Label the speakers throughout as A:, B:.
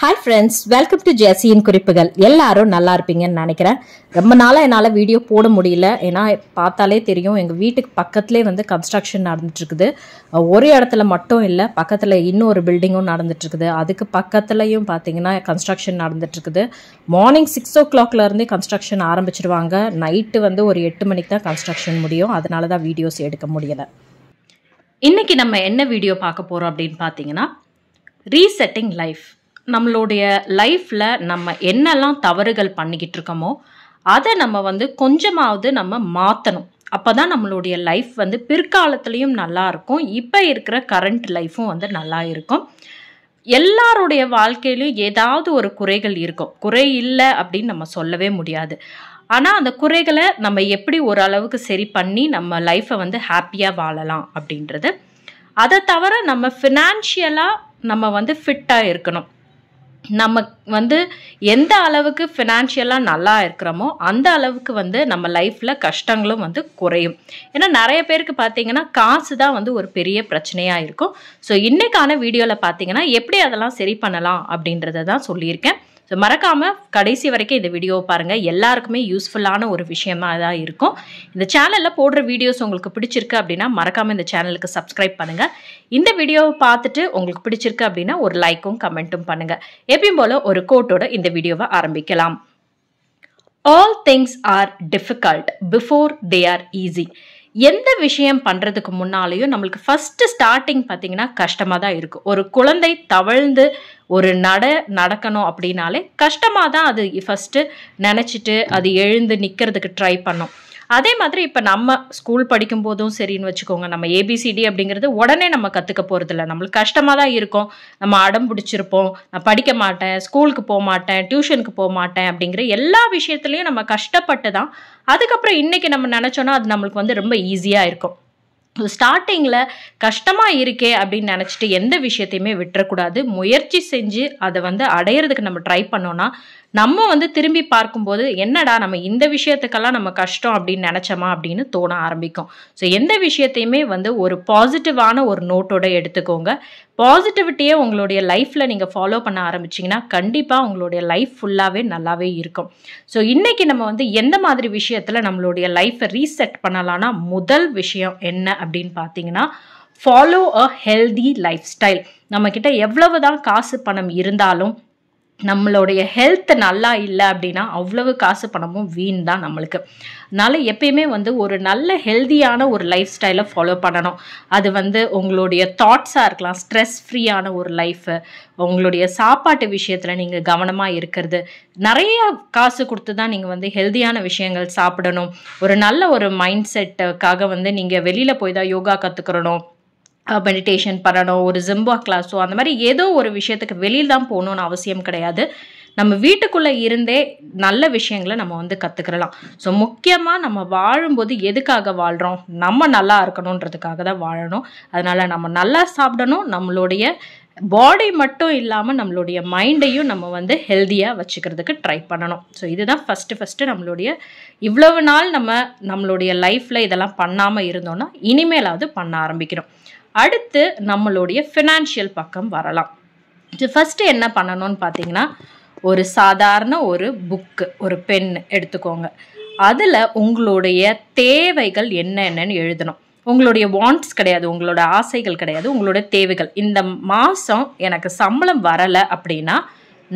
A: hi friends welcome to ஜெசியின் குறிப்புகள் எல்லாரும் நல்லா இருப்பீங்கன்னு நினைக்கிறேன் ரொம்ப நாளாக என்னால் வீடியோ போட முடியல ஏன்னா பார்த்தாலே தெரியும் எங்கள் வீட்டுக்கு பக்கத்துலேயே வந்து கன்ஸ்ட்ரக்ஷன் நடந்துட்டுருக்குது ஒரு இடத்துல மட்டும் இல்லை பக்கத்தில் இன்னொரு பில்டிங்கும் நடந்துட்டுருக்குது அதுக்கு பக்கத்துலையும் பார்த்தீங்கன்னா கன்ஸ்ட்ரக்ஷன் நடந்துட்டுருக்குது மார்னிங் சிக்ஸ் ஓ கிளாக்லேருந்தே கன்ஸ்ட்ரக்ஷன் ஆரம்பிச்சிருவாங்க நைட்டு வந்து ஒரு எட்டு மணிக்கு தான் கன்ஸ்ட்ரக்ஷன் முடியும் அதனால தான் வீடியோஸ் எடுக்க முடியலை இன்றைக்கி நம்ம என்ன வீடியோ பார்க்க போகிறோம் அப்படின்னு பார்த்தீங்கன்னா ரீசெட்டிங் லைஃப் நம்மளுடைய லைஃப்பில் நம்ம என்னெல்லாம் தவறுகள் பண்ணிக்கிட்டு இருக்கோமோ அதை நம்ம வந்து கொஞ்சமாவது நம்ம மாற்றணும் அப்போ தான் நம்மளுடைய லைஃப் வந்து பிற்காலத்துலேயும் நல்லா இருக்கும் இப்போ இருக்கிற கரண்ட் லைஃப்பும் வந்து நல்லா இருக்கும் எல்லாருடைய வாழ்க்கையிலையும் ஏதாவது ஒரு குறைகள் இருக்கும் குறை இல்லை அப்படின்னு நம்ம சொல்லவே முடியாது ஆனால் அந்த குறைகளை நம்ம எப்படி ஓரளவுக்கு சரி பண்ணி நம்ம லைஃப்பை வந்து ஹாப்பியாக வாழலாம் அப்படின்றது அதை தவிர நம்ம ஃபினான்ஷியலாக நம்ம வந்து ஃபிட்டாக இருக்கணும் நம்ம வந்து எந்த அளவுக்கு ஃபினான்ஷியலாக நல்லா இருக்கிறோமோ அந்த அளவுக்கு வந்து நம்ம லைஃப்பில் கஷ்டங்களும் வந்து குறையும் ஏன்னா நிறைய பேருக்கு பார்த்தீங்கன்னா காசு தான் வந்து ஒரு பெரிய பிரச்சனையாக இருக்கும் ஸோ இன்றைக்கான வீடியோவில் பார்த்தீங்கன்னா எப்படி அதெல்லாம் சரி பண்ணலாம் அப்படின்றத தான் சொல்லியிருக்கேன் ஸோ மறக்காமல் கடைசி வரைக்கும் இந்த வீடியோவை பாருங்கள் எல்லாருக்குமே யூஸ்ஃபுல்லான ஒரு விஷயமாக தான் இருக்கும் இந்த சேனலில் போடுற வீடியோஸ் உங்களுக்கு பிடிச்சிருக்கு அப்படின்னா மறக்காமல் இந்த சேனலுக்கு சப்ஸ்கிரைப் பண்ணுங்கள் இந்த வீடியோவை பார்த்துட்டு உங்களுக்கு பிடிச்சிருக்கு அப்படின்னா ஒரு லைக்கும் கமெண்ட்டும் பண்ணுங்கள் எப்பயும் போல் ஒரு கோட்டோட இந்த வீடியோவை ஆரம்பிக்கலாம் all things are difficult before they are easy எந்த விஷயம் பண்ணுறதுக்கு முன்னாலேயும் நம்மளுக்கு ஃபஸ்ட்டு ஸ்டார்டிங் பார்த்தீங்கன்னா கஷ்டமாக தான் இருக்கும் ஒரு குழந்தை தவழ்ந்து ஒரு நட நடக்கணும் அப்படின்னாலே கஷ்டமாக தான் அது ஃபஸ்ட்டு நினச்சிட்டு அது எழுந்து நிற்கிறதுக்கு ட்ரை பண்ணும் அதே மாதிரி இப்போ நம்ம ஸ்கூல் படிக்கும் போதும் சரின்னு வச்சுக்கோங்க நம்ம ஏபிசிடி அப்படிங்கிறது உடனே நம்ம கற்றுக்க போகிறதில்ல நம்மளுக்கு கஷ்டமாக தான் இருக்கும் நம்ம அடம் பிடிச்சிருப்போம் நான் படிக்க மாட்டேன் ஸ்கூலுக்கு போக மாட்டேன் டியூஷனுக்கு போக மாட்டேன் அப்படிங்கிற எல்லா விஷயத்துலையும் நம்ம கஷ்டப்பட்டு தான் அதுக்கப்புறம் இன்றைக்கி நம்ம நினச்சோன்னா அது நம்மளுக்கு வந்து ரொம்ப ஈஸியாக இருக்கும் ஸ்டார்டிங்கில் கஷ்டமாக இருக்கே அப்படின்னு நினச்சிட்டு எந்த விஷயத்தையுமே விட்டுறக்கூடாது முயற்சி செஞ்சு அதை வந்து அடையிறதுக்கு நம்ம ட்ரை பண்ணோன்னா நம்ம வந்து திரும்பி பார்க்கும்போது என்னடா நம்ம இந்த விஷயத்துக்கெல்லாம் நம்ம கஷ்டம் அப்படின்னு நினச்சோமா அப்படின்னு தோண ஆரம்பிக்கும் ஸோ எந்த விஷயத்தையுமே வந்து ஒரு பாசிட்டிவான ஒரு நோட்டோட எடுத்துக்கோங்க பாசிட்டிவிட்டியே உங்களுடைய லைஃப்பில் நீங்கள் ஃபாலோ பண்ண ஆரம்பிச்சிங்கன்னா கண்டிப்பாக உங்களுடைய லைஃப் ஃபுல்லாகவே நல்லாவே இருக்கும் ஸோ இன்றைக்கி நம்ம வந்து எந்த மாதிரி விஷயத்தில் நம்மளுடைய லைஃப்பை ரீசெட் பண்ணலான்னா முதல் விஷயம் என்ன அப்படின்னு பார்த்தீங்கன்னா follow a healthy lifestyle நம்மக்கிட்ட எவ்வளவு தான் காசு பணம் இருந்தாலும் நம்மளுடைய ஹெல்த் நல்லா இல்லை அப்படின்னா அவ்வளவு காசு பணமும் வீண் தான் நம்மளுக்கு அதனால் எப்பயுமே வந்து ஒரு நல்ல ஹெல்தியான ஒரு லைஃப் ஸ்டைலை ஃபாலோ பண்ணணும் அது வந்து உங்களுடைய தாட்ஸாக இருக்கலாம் ஸ்ட்ரெஸ் ஃப்ரீயான ஒரு லைஃபு உங்களுடைய சாப்பாட்டு விஷயத்தில் நீங்கள் கவனமாக இருக்கிறது நிறைய காசு கொடுத்து தான் நீங்கள் வந்து ஹெல்தியான விஷயங்கள் சாப்பிடணும் ஒரு நல்ல ஒரு மைண்ட் செட்டுக்காக வந்து நீங்கள் வெளியில் போய் தான் யோகா கற்றுக்கிறணும் மெடிடேஷன் பண்ணணும் ஒரு ஜிம்பா கிளாஸோ அந்த மாதிரி ஏதோ ஒரு விஷயத்துக்கு வெளியில் தான் போகணுன்னு அவசியம் கிடையாது நம்ம வீட்டுக்குள்ளே இருந்தே நல்ல விஷயங்களை நம்ம வந்து கற்றுக்கிறலாம் ஸோ முக்கியமாக நம்ம வாழும்போது எதுக்காக வாழ்கிறோம் நம்ம நல்லா இருக்கணுன்றதுக்காக தான் வாழணும் அதனால் நம்ம நல்லா சாப்பிடணும் நம்மளுடைய பாடி மட்டும் இல்லாமல் நம்மளுடைய மைண்டையும் நம்ம வந்து ஹெல்த்தியாக வச்சுக்கிறதுக்கு ட்ரை பண்ணணும் ஸோ இதுதான் ஃபஸ்ட்டு ஃபஸ்ட்டு நம்மளுடைய இவ்வளவு நாள் நம்ம நம்மளுடைய லைஃப்பில் இதெல்லாம் பண்ணாமல் இருந்தோன்னா இனிமேலாவது பண்ண ஆரம்பிக்கிறோம் அடுத்து நம்மளுடைய ஃபினான்ஷியல் பக்கம் வரலாம் இது ஃபஸ்ட்டு என்ன பண்ணணும்னு பார்த்தீங்கன்னா ஒரு சாதாரண ஒரு புக்கு ஒரு பென் எடுத்துக்கோங்க அதில் உங்களுடைய தேவைகள் என்னென்னு எழுதணும் உங்களுடைய வாண்ட்ஸ் கிடையாது உங்களோட ஆசைகள் கிடையாது உங்களோட தேவைகள் இந்த மாதம் எனக்கு சம்பளம் வரலை அப்படின்னா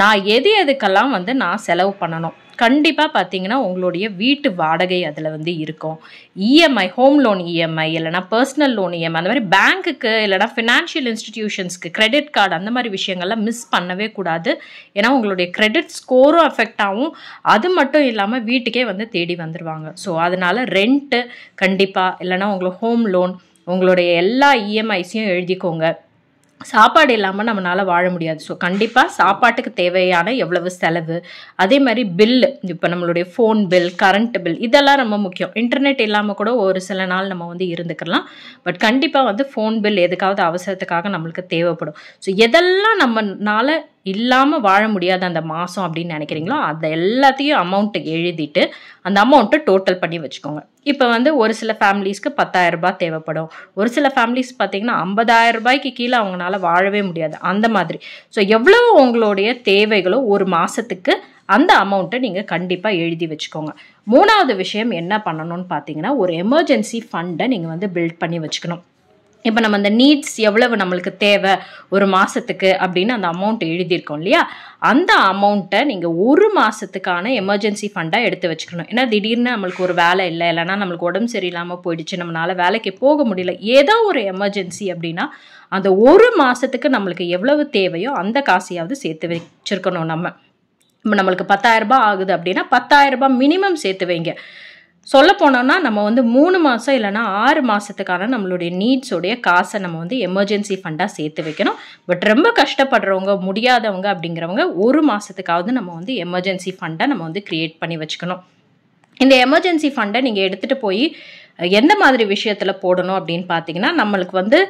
A: நான் எது எதுக்கெல்லாம் வந்து நான் செலவு பண்ணணும் கண்டிப்பாக பார்த்தீங்கன்னா உங்களுடைய வீட்டு வாடகை அதில் வந்து இருக்கும் இஎம்ஐ ஹோம் லோன் இஎம்ஐ இல்லைனா பர்சனல் லோன் இஎம்ஐ அந்த மாதிரி பேங்க்குக்கு இல்லைனா ஃபினான்ஷியல் இன்ஸ்டிடியூஷன்ஸ்க்கு கிரெடிட் கார்டு அந்த மாதிரி விஷயங்கள்லாம் மிஸ் பண்ணவே கூடாது ஏன்னா உங்களுடைய கிரெடிட் ஸ்கோரும் அஃபெக்ட் ஆகும் அது மட்டும் இல்லாமல் வீட்டுக்கே வந்து தேடி வந்துடுவாங்க ஸோ அதனால் ரெண்ட்டு கண்டிப்பாக இல்லைனா உங்களுக்கு ஹோம் லோன் உங்களுடைய எல்லா இஎம்ஐஸையும் e எழுதிக்கோங்க சாப்பாடு இல்லாமல் நம்மளால் வாழ முடியாது ஸோ கண்டிப்பாக சாப்பாட்டுக்கு தேவையான எவ்வளவு செலவு அதே மாதிரி பில்லு இப்போ நம்மளுடைய ஃபோன் பில் கரண்ட் பில் இதெல்லாம் ரொம்ப முக்கியம் இன்டர்நெட் இல்லாமல் கூட ஒரு சில நாள் நம்ம வந்து இருந்துக்கலாம் பட் கண்டிப்பாக வந்து ஃபோன் பில் எதுக்காவது அவசரத்துக்காக நம்மளுக்கு தேவைப்படும் ஸோ எதெல்லாம் நம்மனால இல்லாமல் வாழ முடியாது அந்த மாதம் அப்படின்னு நினைக்கிறீங்களோ அதை எல்லாத்தையும் அமௌண்ட்டுக்கு எழுதிட்டு அந்த அமௌண்ட்டை டோட்டல் பண்ணி வச்சுக்கோங்க இப்போ வந்து ஒரு சில ஃபேமிலிஸ்க்கு ரூபாய் தேவைப்படும் ஒரு சில ஃபேமிலிஸ் பார்த்தீங்கன்னா ஐம்பதாயிரம் ரூபாய்க்கு கீழே அவங்களால வாழவே முடியாது அந்த மாதிரி ஸோ எவ்வளோ உங்களுடைய தேவைகளோ ஒரு மாதத்துக்கு அந்த அமௌண்ட்டை நீங்கள் கண்டிப்பாக எழுதி வச்சுக்கோங்க மூணாவது விஷயம் என்ன பண்ணணும்னு பார்த்தீங்கன்னா ஒரு எமர்ஜென்சி ஃபண்டை நீங்கள் வந்து பில்ட் பண்ணி வச்சுக்கணும் இப்போ நம்ம அந்த நீட்ஸ் எவ்வளவு நம்மளுக்கு தேவை ஒரு மாதத்துக்கு அப்படின்னு அந்த அமௌண்ட் எழுதியிருக்கோம் இல்லையா அந்த அமௌண்ட்டை நீங்கள் ஒரு மாதத்துக்கான எமர்ஜென்சி ஃபண்டாக எடுத்து வச்சுக்கணும் ஏன்னா திடீர்னு நம்மளுக்கு ஒரு வேலை இல்லை இல்லைன்னா நம்மளுக்கு உடம்பு சரியில்லாமல் போயிடுச்சு நம்மளால் வேலைக்கு போக முடியல ஏதோ ஒரு எமர்ஜென்சி அப்படின்னா அந்த ஒரு மாதத்துக்கு நம்மளுக்கு எவ்வளவு தேவையோ அந்த காசையாவது சேர்த்து வச்சுருக்கணும் நம்ம இப்போ நம்மளுக்கு பத்தாயிரரூபா ஆகுது அப்படின்னா பத்தாயிரரூபா மினிமம் சேர்த்து வைங்க சொல்ல போனோம்னா நம்ம வந்து மூணு மாதம் இல்லைன்னா ஆறு மாதத்துக்கான நம்மளுடைய நீட்ஸோடைய காசை நம்ம வந்து எமர்ஜென்சி ஃபண்டாக சேர்த்து வைக்கணும் பட் ரொம்ப கஷ்டப்படுறவங்க முடியாதவங்க அப்படிங்கிறவங்க ஒரு மாதத்துக்காவது நம்ம வந்து எமர்ஜென்சி ஃபண்டை நம்ம வந்து க்ரியேட் பண்ணி வச்சுக்கணும் இந்த எமர்ஜென்சி ஃபண்டை நீங்கள் எடுத்துகிட்டு போய் எந்த மாதிரி விஷயத்தில் போடணும் அப்படின்னு பார்த்தீங்கன்னா நம்மளுக்கு வந்து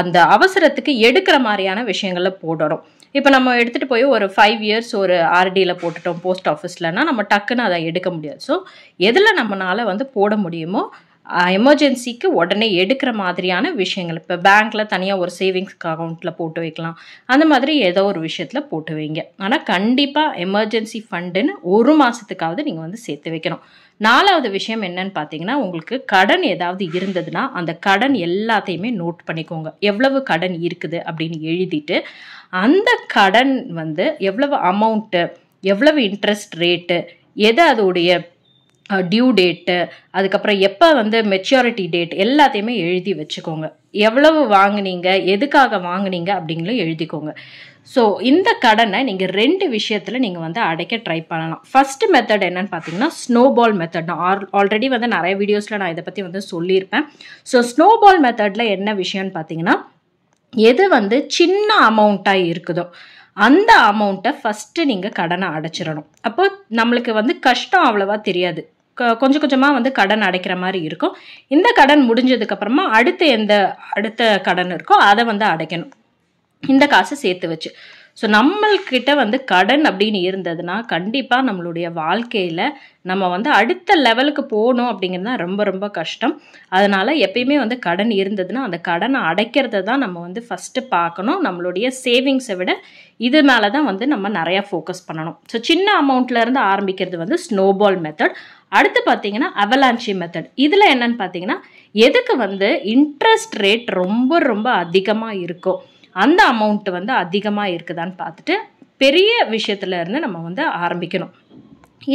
A: அந்த அவசரத்துக்கு எடுக்கிற மாதிரியான விஷயங்களில் போடணும் இப்போ நம்ம எடுத்துகிட்டு போய் ஒரு ஃபைவ் இயர்ஸ் ஒரு ஆர்டியில் போட்டுட்டோம் போஸ்ட் ஆஃபீஸ்லனா நம்ம டக்குன்னு அதை எடுக்க முடியாது ஸோ எதில் நம்மளால் வந்து போட முடியுமோ எமர்ஜென்சிக்கு உடனே எடுக்கிற மாதிரியான விஷயங்கள் இப்போ பேங்க்கில் தனியாக ஒரு சேவிங்ஸ் அக்கௌண்ட்டில் போட்டு வைக்கலாம் அந்த மாதிரி ஏதோ ஒரு விஷயத்தில் போட்டு வைங்க ஆனால் கண்டிப்பாக எமர்ஜென்சி ஃபண்டுன்னு ஒரு மாதத்துக்காவது நீங்கள் வந்து சேர்த்து வைக்கணும் நாலாவது விஷயம் என்னன்னு பார்த்தீங்கன்னா உங்களுக்கு கடன் ஏதாவது இருந்ததுன்னா அந்த கடன் எல்லாத்தையுமே நோட் பண்ணிக்கோங்க எவ்வளவு கடன் இருக்குது அப்படின்னு எழுதிட்டு அந்த கடன் வந்து எவ்வளவு அமௌண்ட்டு எவ்வளவு இன்ட்ரெஸ்ட் ரேட்டு எதை அதோடைய டியூ டேட்டு அதுக்கப்புறம் எப்போ வந்து மெச்சூரிட்டி டேட் எல்லாத்தையுமே எழுதி வச்சுக்கோங்க எவ்வளவு வாங்கினீங்க எதுக்காக வாங்கினீங்க அப்படிங்களும் எழுதிக்கோங்க ஸோ இந்த கடனை நீங்கள் ரெண்டு விஷயத்தில் நீங்கள் வந்து அடைக்க ட்ரை பண்ணலாம் ஃபஸ்ட்டு மெத்தட் என்னன்னு பார்த்தீங்கன்னா ஸ்னோபால் மெத்தட் நான் ஆல் ஆல்ரெடி வந்து நிறைய வீடியோஸில் நான் இதை பற்றி வந்து சொல்லியிருப்பேன் ஸோ ஸ்னோபால் மெத்தடில் என்ன விஷயம்னு பார்த்தீங்கன்னா எது வந்து சின்ன அமௌண்ட்டாக இருக்குதோ அந்த அமௌண்ட்டை ஃபஸ்ட்டு நீங்கள் கடனை அடைச்சிடணும் அப்போ நம்மளுக்கு வந்து கஷ்டம் அவ்வளோவா தெரியாது கொஞ்சம் கொஞ்சமாக வந்து கடன் அடைக்கிற மாதிரி இருக்கும் இந்த கடன் முடிஞ்சதுக்கப்புறமா அடுத்து எந்த அடுத்த கடன் இருக்கோ அதை வந்து அடைக்கணும் இந்த காசை சேர்த்து வச்சு ஸோ நம்மள்கிட்ட வந்து கடன் அப்படின்னு இருந்ததுன்னா கண்டிப்பாக நம்மளுடைய வாழ்க்கையில் நம்ம வந்து அடுத்த லெவலுக்கு போகணும் அப்படிங்கிறது தான் ரொம்ப ரொம்ப கஷ்டம் அதனால் எப்பயுமே வந்து கடன் இருந்ததுன்னா அந்த கடனை அடைக்கிறத தான் நம்ம வந்து ஃபஸ்ட்டு பார்க்கணும் நம்மளுடைய சேவிங்ஸை விட இது மேலே தான் வந்து நம்ம நிறையா ஃபோக்கஸ் பண்ணணும் ஸோ சின்ன அமௌண்ட்லேருந்து ஆரம்பிக்கிறது வந்து ஸ்னோபால் மெத்தட் அடுத்து பார்த்தீங்கன்னா அவலான்சி மெத்தட் இதில் என்னன்னு பார்த்தீங்கன்னா எதுக்கு வந்து இன்ட்ரெஸ்ட் ரேட் ரொம்ப ரொம்ப அதிகமாக இருக்கும் அந்த அமௌண்ட் வந்து அதிகமாக இருக்குதான்னு பார்த்துட்டு பெரிய விஷயத்துல இருந்து நம்ம வந்து ஆரம்பிக்கணும்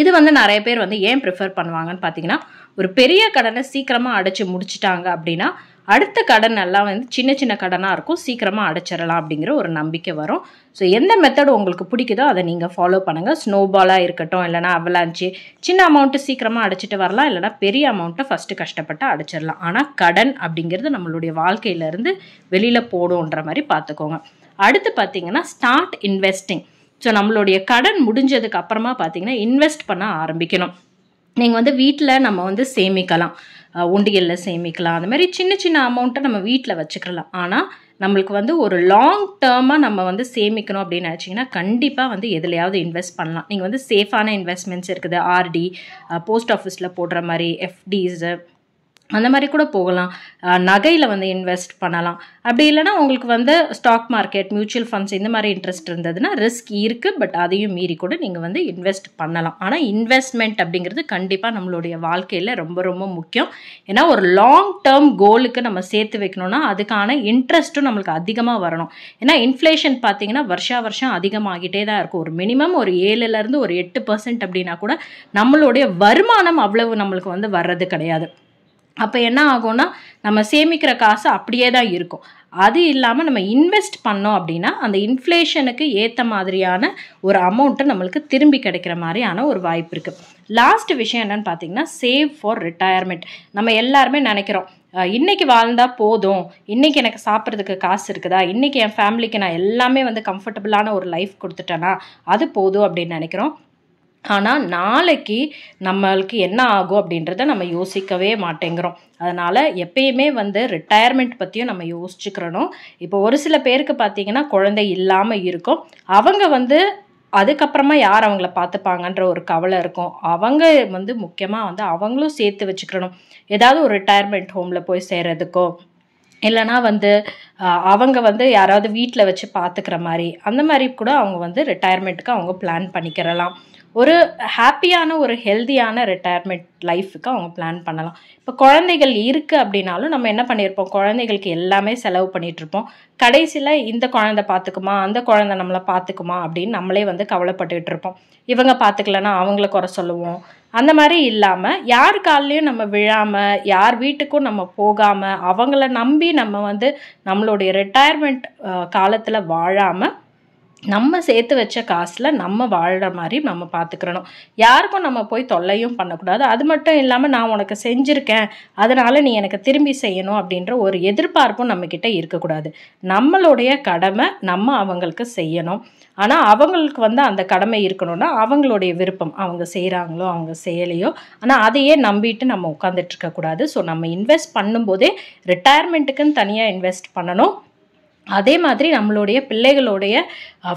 A: இது வந்து நிறைய பேர் வந்து ஏன் ப்ரிஃபர் பண்ணுவாங்கன்னு பார்த்தீங்கன்னா ஒரு பெரிய கடனை சீக்கிரமாக அடைச்சி முடிச்சிட்டாங்க அப்படின்னா அடுத்த கடன் எல்லாம் வந்து சின்ன சின்ன கடனாக இருக்கும் சீக்கிரமாக அடைச்சிடலாம் அப்படிங்கிற ஒரு நம்பிக்கை வரும் ஸோ எந்த மெத்தட் உங்களுக்கு பிடிக்குதோ அதை நீங்கள் ஃபாலோ பண்ணுங்கள் ஸ்னோபாலாக இருக்கட்டும் இல்லைனா அவலாஞ்சி சின்ன அமௌண்ட்டு சீக்கிரமாக அடைச்சிட்டு வரலாம் இல்லைனா பெரிய அமௌண்ட்டை ஃபஸ்ட்டு கஷ்டப்பட்டு அடைச்சிடலாம் ஆனால் கடன் அப்படிங்கிறது நம்மளுடைய வாழ்க்கையிலேருந்து வெளியில் போடுன்ற மாதிரி பார்த்துக்கோங்க அடுத்து பார்த்தீங்கன்னா ஸ்டார்ட் இன்வெஸ்டிங் ஸோ நம்மளுடைய கடன் முடிஞ்சதுக்கு அப்புறமா பார்த்தீங்கன்னா இன்வெஸ்ட் பண்ண ஆரம்பிக்கணும் நீங்கள் வந்து வீட்டில் நம்ம வந்து சேமிக்கலாம் உண்டியலில் சேமிக்கலாம் அந்த மாதிரி சின்ன சின்ன அமௌண்ட்டை நம்ம வீட்டில் வச்சுக்கலாம் ஆனால் நம்மளுக்கு வந்து ஒரு லாங் டேர்மாக நம்ம வந்து சேமிக்கணும் அப்படின்னு நினச்சிங்கன்னா கண்டிப்பாக வந்து எதுலையாவது இன்வெஸ்ட் பண்ணலாம் நீங்கள் வந்து சேஃபான இன்வெஸ்ட்மெண்ட்ஸ் இருக்குது ஆர்டி போஸ்ட் ஆஃபீஸில் போடுற மாதிரி எஃப்டிஸு அந்த மாதிரி கூட போகலாம் நகையில் வந்து இன்வெஸ்ட் பண்ணலாம் அப்படி இல்லைன்னா உங்களுக்கு வந்து ஸ்டாக் மார்க்கெட் மியூச்சுவல் ஃபண்ட்ஸ் இந்த மாதிரி இன்ட்ரெஸ்ட் இருந்ததுன்னா ரிஸ்க் இருக்குது பட் அதையும் மீறி கூட நீங்கள் வந்து இன்வெஸ்ட் பண்ணலாம் ஆனால் இன்வெஸ்ட்மெண்ட் அப்படிங்கிறது கண்டிப்பாக நம்மளுடைய வாழ்க்கையில் ரொம்ப ரொம்ப முக்கியம் ஏன்னா ஒரு லாங் டேர்ம் கோலுக்கு நம்ம சேர்த்து வைக்கணும்னா அதுக்கான இன்ட்ரெஸ்ட்டும் நம்மளுக்கு அதிகமாக வரணும் ஏன்னா இன்ஃப்ளேஷன் பார்த்தீங்கன்னா வருஷா வருஷம் அதிகமாகிட்டே தான் இருக்கும் ஒரு மினிமம் ஒரு ஏழுலேருந்து ஒரு எட்டு பர்சன்ட் அப்படின்னா கூட நம்மளுடைய வருமானம் அவ்வளவு நம்மளுக்கு வந்து வர்றது கிடையாது அப்போ என்ன ஆகும்னா நம்ம சேமிக்கிற காசு அப்படியே தான் இருக்கும் அது இல்லாமல் நம்ம இன்வெஸ்ட் பண்ணோம் அப்படின்னா அந்த இன்ஃப்ளேஷனுக்கு ஏற்ற மாதிரியான ஒரு அமௌண்ட்டை நம்மளுக்கு திரும்பி கிடைக்கிற மாதிரியான ஒரு வாய்ப்பு இருக்குது லாஸ்ட் விஷயம் என்னென்னு பார்த்தீங்கன்னா சேவ் ஃபார் ரிட்டையர்மெண்ட் நம்ம எல்லாருமே நினைக்கிறோம் இன்றைக்கி வாழ்ந்தால் போதும் இன்றைக்கி எனக்கு சாப்பிட்றதுக்கு காசு இருக்குதா இன்றைக்கி என் ஃபேமிலிக்கு நான் எல்லாமே வந்து கம்ஃபர்டபுளான ஒரு லைஃப் கொடுத்துட்டேன்னா அது போதும் அப்படின்னு நினைக்கிறோம் ஆனால் நாளைக்கு நம்மளுக்கு என்ன ஆகும் அப்படின்றத நம்ம யோசிக்கவே மாட்டேங்கிறோம் அதனால் எப்பயுமே வந்து ரிட்டையர்மெண்ட் பற்றியும் நம்ம யோசிச்சுக்கிறணும் இப்போ ஒரு சில பேருக்கு பார்த்திங்கன்னா குழந்தை இல்லாமல் இருக்கும் அவங்க வந்து அதுக்கப்புறமா யார் அவங்கள பார்த்துப்பாங்கன்ற ஒரு கவலை இருக்கும் அவங்க வந்து முக்கியமாக வந்து அவங்களும் சேர்த்து வச்சுக்கணும் ஏதாவது ஒரு ரிட்டையர்மெண்ட் ஹோமில் போய் சேர்கிறதுக்கோ இல்லைனா வந்து அவங்க வந்து யாராவது வீட்டில் வச்சு பார்த்துக்கிற மாதிரி அந்த மாதிரி கூட அவங்க வந்து ரிட்டையர்மெண்ட்டுக்கு அவங்க பிளான் பண்ணிக்கிறலாம் ஒரு ஹாப்பியான ஒரு ஹெல்த்தியான ரிட்டையர்மெண்ட் லைஃபுக்கு அவங்க பிளான் பண்ணலாம் இப்போ குழந்தைகள் இருக்குது அப்படின்னாலும் நம்ம என்ன பண்ணியிருப்போம் குழந்தைகளுக்கு எல்லாமே செலவு பண்ணிகிட்ருப்போம் கடைசியில் இந்த குழந்தை பார்த்துக்குமா அந்த குழந்தை நம்மளை பார்த்துக்குமா அப்படின்னு நம்மளே வந்து கவலைப்பட்டுக்கிட்டு இருப்போம் இவங்க பார்த்துக்கலன்னா அவங்கள குறை சொல்லுவோம் அந்த மாதிரி இல்லாமல் யார் கால்லையும் நம்ம விழாமல் யார் வீட்டுக்கும் நம்ம போகாமல் அவங்கள நம்பி நம்ம வந்து நம்மளுடைய ரிட்டையர்மெண்ட் காலத்தில் வாழாமல் நம்ம சேர்த்து வச்ச காசில் நம்ம வாழ்கிற மாதிரி நம்ம பார்த்துக்கிறணும் யாருக்கும் நம்ம போய் தொல்லையும் பண்ணக்கூடாது அது மட்டும் இல்லாமல் நான் உனக்கு செஞ்சுருக்கேன் அதனால் நீ எனக்கு திரும்பி செய்யணும் அப்படின்ற ஒரு எதிர்பார்ப்பும் நம்மக்கிட்ட இருக்கக்கூடாது நம்மளுடைய கடமை நம்ம அவங்களுக்கு செய்யணும் ஆனால் அவங்களுக்கு வந்து அந்த கடமை இருக்கணும்னா அவங்களுடைய விருப்பம் அவங்க செய்கிறாங்களோ அவங்க செய்யலையோ ஆனால் அதையே நம்பிட்டு நம்ம உட்காந்துட்ருக்கக்கூடாது ஸோ நம்ம இன்வெஸ்ட் பண்ணும்போதே ரிட்டையர்மெண்ட்டுக்குன்னு தனியாக இன்வெஸ்ட் பண்ணணும் அதே மாதிரி நம்மளுடைய பிள்ளைகளுடைய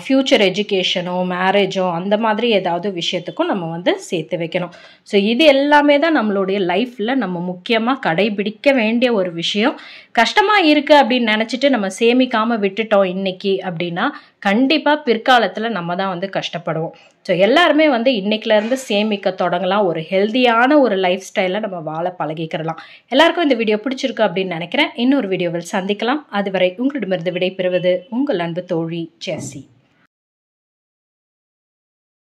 A: ஃப்யூச்சர் எஜுகேஷனோ மேரேஜோ அந்த மாதிரி ஏதாவது விஷயத்துக்கும் நம்ம வந்து சேர்த்து வைக்கணும் ஸோ இது எல்லாமே தான் நம்மளுடைய லைஃப்பில் நம்ம முக்கியமாக கடைபிடிக்க வேண்டிய ஒரு விஷயம் கஷ்டமாக இருக்குது அப்படின்னு நினச்சிட்டு நம்ம சேமிக்காமல் விட்டுட்டோம் இன்றைக்கி அப்படின்னா கண்டிப்பாக பிற்காலத்தில் நம்ம தான் வந்து கஷ்டப்படுவோம் ஸோ எல்லாருமே வந்து இன்றைக்கிலேருந்து சேமிக்க தொடங்கலாம் ஒரு ஹெல்த்தியான ஒரு லைஃப் ஸ்டைலில் நம்ம வாழ பழகிக்கிறலாம் எல்லாருக்கும் இந்த வீடியோ பிடிச்சிருக்கு அப்படின்னு நினைக்கிறேன் இன்னொரு வீடியோவில் சந்திக்கலாம் அதுவரை உங்களிடமிருந்து விடைபெறுவது உங்கள் அன்பு தோழி ஜெஸ்ஸி